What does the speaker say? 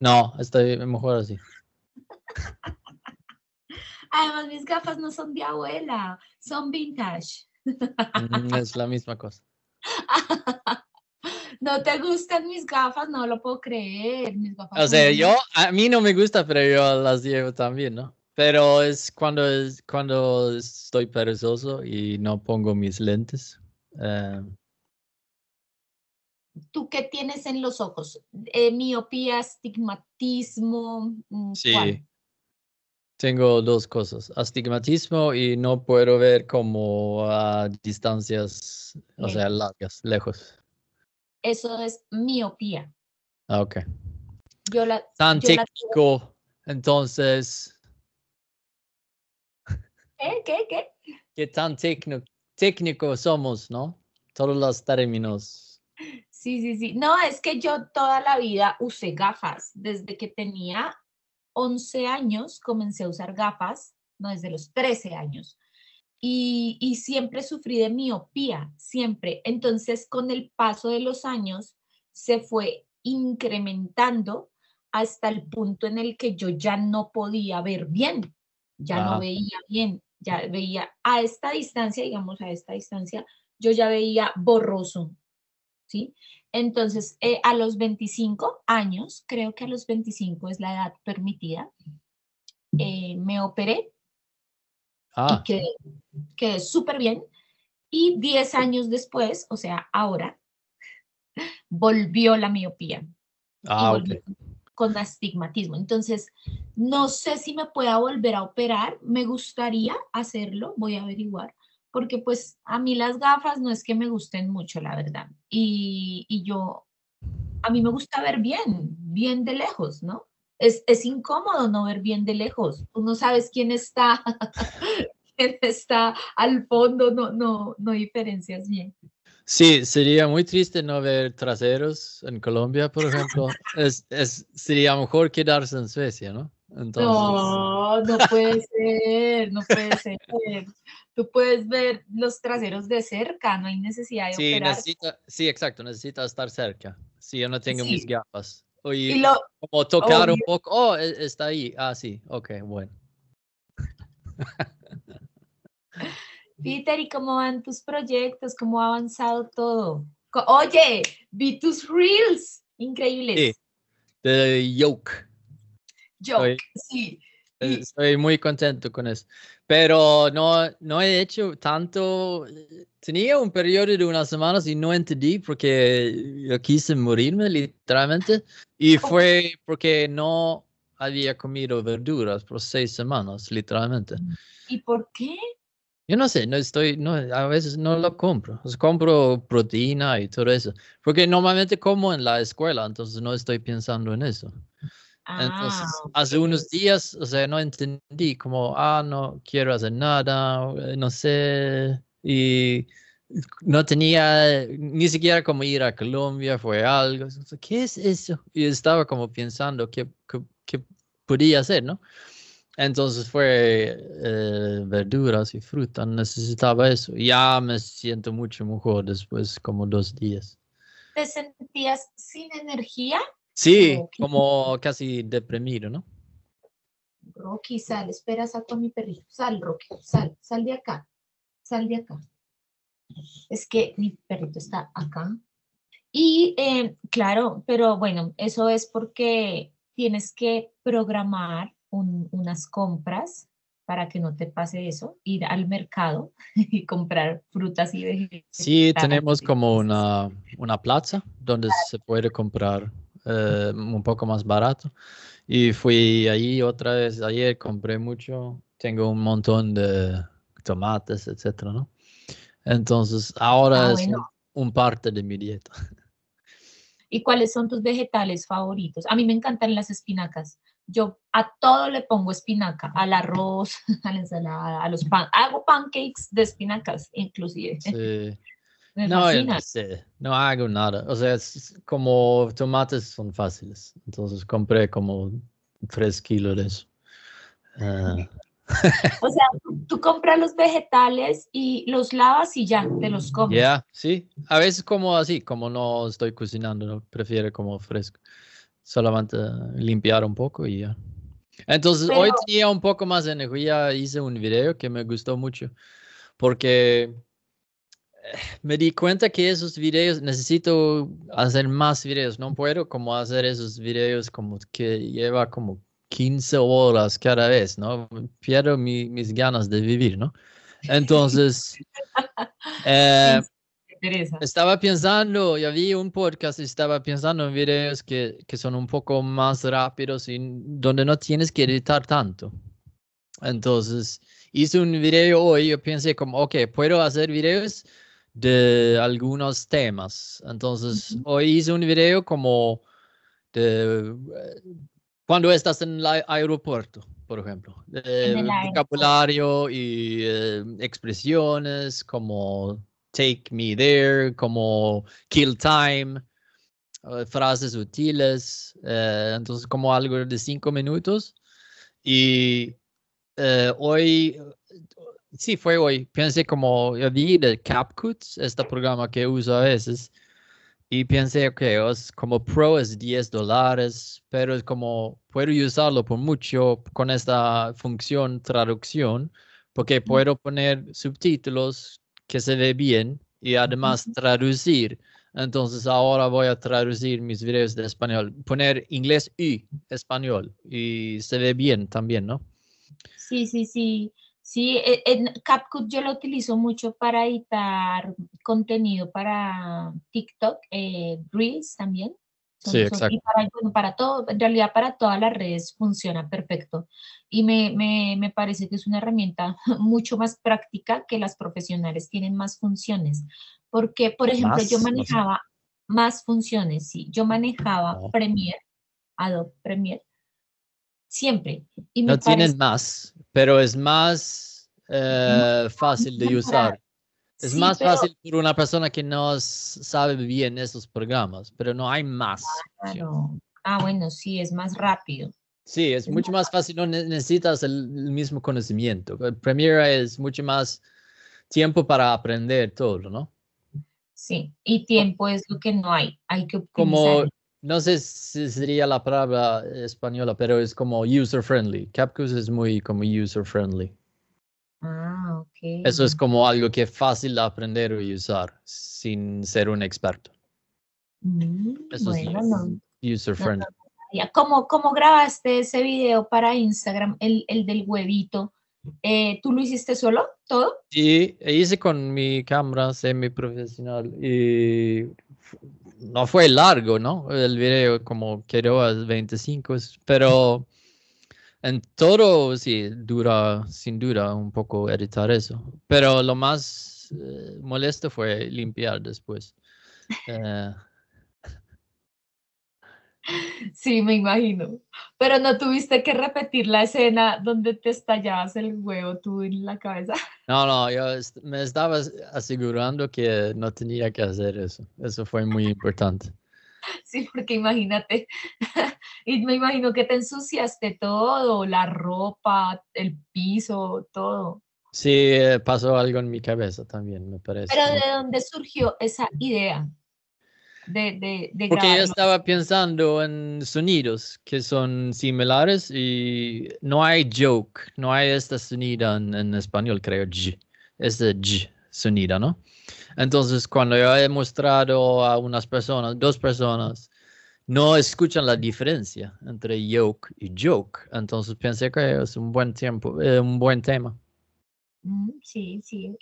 No, estoy mejor así. Además, mis gafas no son de abuela, son vintage. Mm, es la misma cosa. No te gustan mis gafas, no lo puedo creer. o sea, yo, a mí no me gusta, pero yo las llevo también, ¿no? Pero es cuando, es, cuando estoy perezoso y no pongo mis lentes. Eh, ¿Tú qué tienes en los ojos? Eh, ¿Miopía, astigmatismo? Mm, sí. Tengo dos cosas, astigmatismo y no puedo ver como a distancias, o sea, largas, lejos. Eso es miopía. Ah, ok. Yo la, Tan técnico, entonces. ¿Qué? ¿Qué? ¿Qué? tan técnico, técnico somos, no? Todos los términos. Sí, sí, sí. No, es que yo toda la vida usé gafas. Desde que tenía 11 años comencé a usar gafas, no desde los 13 años. Y, siempre sufrí de miopía, siempre. Entonces, con el paso de los años, se fue incrementando hasta el punto en el que yo ya no podía ver bien, ya no ah. veía bien, ya veía a esta distancia, digamos a esta distancia, yo ya veía borroso, ¿sí? Entonces, eh, a los 25 años, creo que a los 25 es la edad permitida, eh, me operé ah. y quedé, súper bien. Y 10 años después, o sea, ahora, volvió la miopía. Ah, con astigmatismo. Entonces, no sé si me pueda volver a operar. Me gustaría hacerlo, voy a averiguar porque pues a mí las gafas no es que me gusten mucho, la verdad. Y, y yo, a mí me gusta ver bien, bien de lejos, ¿no? Es, es, incómodo no ver bien de lejos, tú no sabes quién está, quién está al fondo, no, no, no diferencias bien. Sí, sería muy triste no ver traseros en Colombia, por ejemplo. es, es, sería mejor quedarse en Suecia, ¿no? Entonces... No, no puede ser, no puede ser tú puedes ver los traseros de cerca, no hay necesidad de sí, sí, exacto, necesitas estar cerca. Si sí, yo no tengo mis gafas. Oye, como tocar un poco, oh, e, está ahí, ah, sí, ok, bueno. Peter, ¿y cómo van tus proyectos? ¿Cómo ha avanzado todo? Oye, vi tus reels, increíbles. Sí, de Yoke. Yoke, sí. Estoy muy contento con eso. Pero no, no he hecho tanto. Tenía un periodo de unas semanas y no entendí porque yo quise morirme literalmente. Y oh. fue porque no había comido verduras por seis semanas, literalmente. ¿Y por qué? Yo no sé, no estoy, no, a veces no lo compro. compro proteína y todo eso. Porque normalmente como en la escuela, entonces no estoy pensando en eso. Entonces, ah, hace unos días, o sea, no entendí como, ah, no quiero hacer nada, eh, no sé, y no tenía ni siquiera como ir a Colombia, fue algo, ¿qué es eso? Y estaba como pensando qué, qué, podía hacer, ¿no? Entonces fue eh, verduras y fruta, necesitaba eso. Ya me siento mucho mejor después como dos días. ¿Te sentías sin energía? Sí, como casi deprimido, ¿no? Rocky, sal, espera, saco a mi perrito. Sal, Rocky, sal, sal de acá, sal de acá. Es que mi perrito está acá. Y em, claro, pero bueno, eso es porque tienes que programar unas compras para que no te pase eso, ir al mercado y comprar frutas y vegetales. Sí, tenemos como una, una plaza donde se puede comprar eh, un poco más barato. Y fui ahí otra vez ayer, compré mucho, tengo un montón de tomates, etcétera, ¿no? Entonces, ahora ah, es un, parte de mi dieta. ¿Y cuáles son tus vegetales favoritos? A mí me encantan las espinacas. Yo a todo le pongo espinaca, al arroz, a la ensalada, a los pan. Hago pancakes de espinacas, inclusive. Sí no, No, sé, no hago nada. O sea, como tomates son fáciles. Entonces compré como tres kilos de eso. Ah. O sea, tú compras los vegetales y los lavas y ya, te los comes. Ya, sí. A veces como así, como no estoy cocinando, ¿no? prefiero como fresco. Solamente limpiar un poco y ya. Entonces, hoy tenía un poco más de energía, hice un video que me gustó mucho, porque me di cuenta que esos videos, necesito hacer más videos, no puedo como hacer esos videos como que lleva como 15 horas cada vez, ¿no? Pierdo mis ganas de vivir, ¿no? Entonces, eh, estaba pensando, ya vi un podcast y estaba pensando en videos que, que son un poco más rápidos y donde no tienes que editar tanto. Entonces, hice un video hoy, yo pensé como, ok, puedo hacer videos de algunos temas. Entonces, hoy hice un video como de eh, cuando estás en el aeropuerto, por ejemplo, de vocabulario y eh, expresiones como take me there, como kill time, eh, frases útiles, entonces como algo de cinco minutos. Y hoy Sí, fue hoy. Pensé como, yo vi de CapCut, este programa que uso a veces, y pensé que es como pro es 10 dólares, pero es como, puedo usarlo por mucho con esta función traducción, porque puedo poner subtítulos que se ve bien y además traducir. Entonces ahora voy a traducir mis videos de español, poner inglés y español y se ve bien también, ¿no? Sí, sí, sí. Sí, e, en CapCut yo lo utilizo mucho para editar contenido para TikTok, eh, también. sí, exacto. para, todo, en realidad para todas las redes funciona perfecto. Y me, parece que es una herramienta mucho más práctica que las profesionales tienen más funciones. Porque, por ejemplo, yo manejaba más. funciones, sí. Yo manejaba Premiere, Adobe Premiere, siempre. Y no tienen más, pero es más eh, fácil de usar. Es más fácil para una persona que no sabe bien esos programas, pero no hay más. Ah, bueno, sí, es más rápido. Sí, es, mucho más fácil, no necesitas el, mismo conocimiento. Premiere es mucho más tiempo para aprender todo, ¿no? Sí, y tiempo es lo que no hay, hay que no sé si sería la palabra española, pero es como user friendly. Capcus es muy como user friendly. Ah, ok. Eso es como algo que es fácil de aprender y usar sin ser un experto. Mm, Eso es user friendly. ¿Cómo, grabaste ese video para Instagram, el, el del huevito? Eh, ¿Tú lo hiciste solo, todo? Sí, hice con mi cámara semi profesional y no fue largo, ¿no? El video como quedó a 25, pero en todo sí dura, sin duda, un poco editar eso. Pero lo más eh, molesto fue limpiar después. Eh, Sí, me imagino. Pero no tuviste que repetir la escena donde te estallabas el huevo tú en la cabeza. No, no, yo me estaba asegurando que no tenía que hacer eso. Eso fue muy importante. Sí, porque imagínate, y me imagino que te ensuciaste todo, la ropa, el piso, todo. Sí, eh, pasó algo en mi cabeza también, me parece. Pero ¿de dónde surgió esa idea? Porque yo estaba pensando en sonidos que son similares y no hay joke, no hay esta sonido en, español, creo, es de j este sonido, ¿no? Entonces, cuando yo he mostrado a unas personas, dos personas, no escuchan la diferencia entre yoke y joke. Entonces, pensé que es un buen tiempo, eh, un buen tema. Mm, sí, sí.